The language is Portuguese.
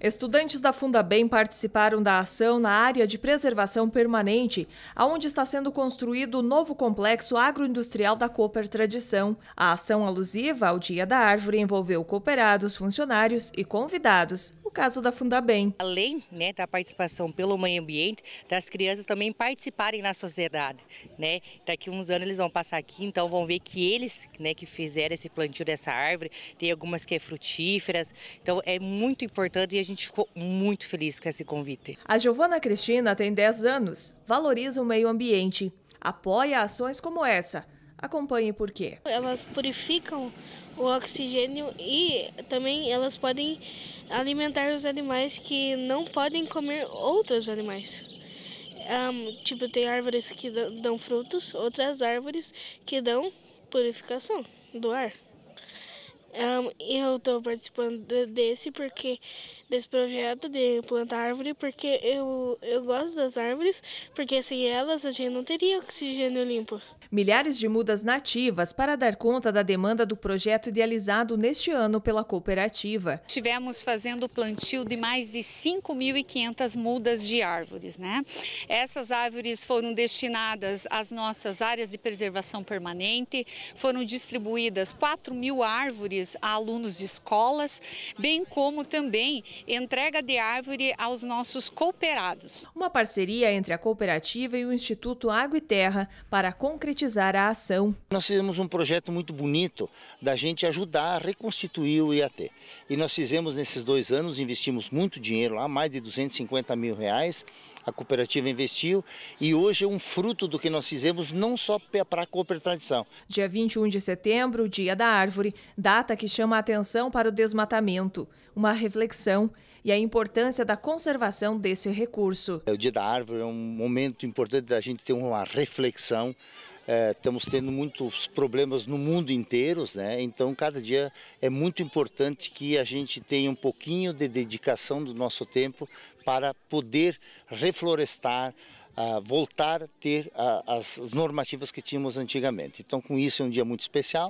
Estudantes da Fundabem participaram da ação na área de preservação permanente, aonde está sendo construído o novo complexo agroindustrial da Cooper Tradição. A ação alusiva ao Dia da Árvore envolveu cooperados, funcionários e convidados o caso da Fundabem. Além né, da participação pelo meio ambiente, das crianças também participarem na sociedade. Né? Daqui uns anos eles vão passar aqui, então vão ver que eles né, que fizeram esse plantio dessa árvore, tem algumas que é frutíferas. Então é muito importante e a gente ficou muito feliz com esse convite. A Giovana Cristina tem 10 anos, valoriza o meio ambiente, apoia ações como essa Acompanhe por quê. Elas purificam o oxigênio e também elas podem alimentar os animais que não podem comer outros animais. Um, tipo, tem árvores que dão frutos, outras árvores que dão purificação do ar. Um, eu estou participando desse porque desse projeto de plantar árvore porque eu, eu gosto das árvores, porque sem elas a gente não teria oxigênio limpo. Milhares de mudas nativas para dar conta da demanda do projeto idealizado neste ano pela cooperativa. Estivemos fazendo o plantio de mais de 5.500 mudas de árvores, né? Essas árvores foram destinadas às nossas áreas de preservação permanente, foram distribuídas 4 mil árvores árvores a alunos de escolas, bem como também entrega de árvore aos nossos cooperados. Uma parceria entre a cooperativa e o Instituto Água e Terra para concretizar a ação. Nós fizemos um projeto muito bonito da gente ajudar a reconstituir o IAT. E nós fizemos nesses dois anos, investimos muito dinheiro lá, mais de 250 mil reais, a cooperativa investiu e hoje é um fruto do que nós fizemos não só para a Cooper Tradição. Dia 21 de setembro, Dia da Árvore, data que chama a atenção para o desmatamento, uma reflexão e a importância da conservação desse recurso. É, o Dia da Árvore é um momento importante da gente ter uma reflexão é, estamos tendo muitos problemas no mundo inteiro, né? Então, cada dia é muito importante que a gente tenha um pouquinho de dedicação do nosso tempo para poder reflorestar, ah, voltar a ter ah, as normativas que tínhamos antigamente. Então, com isso, é um dia muito especial.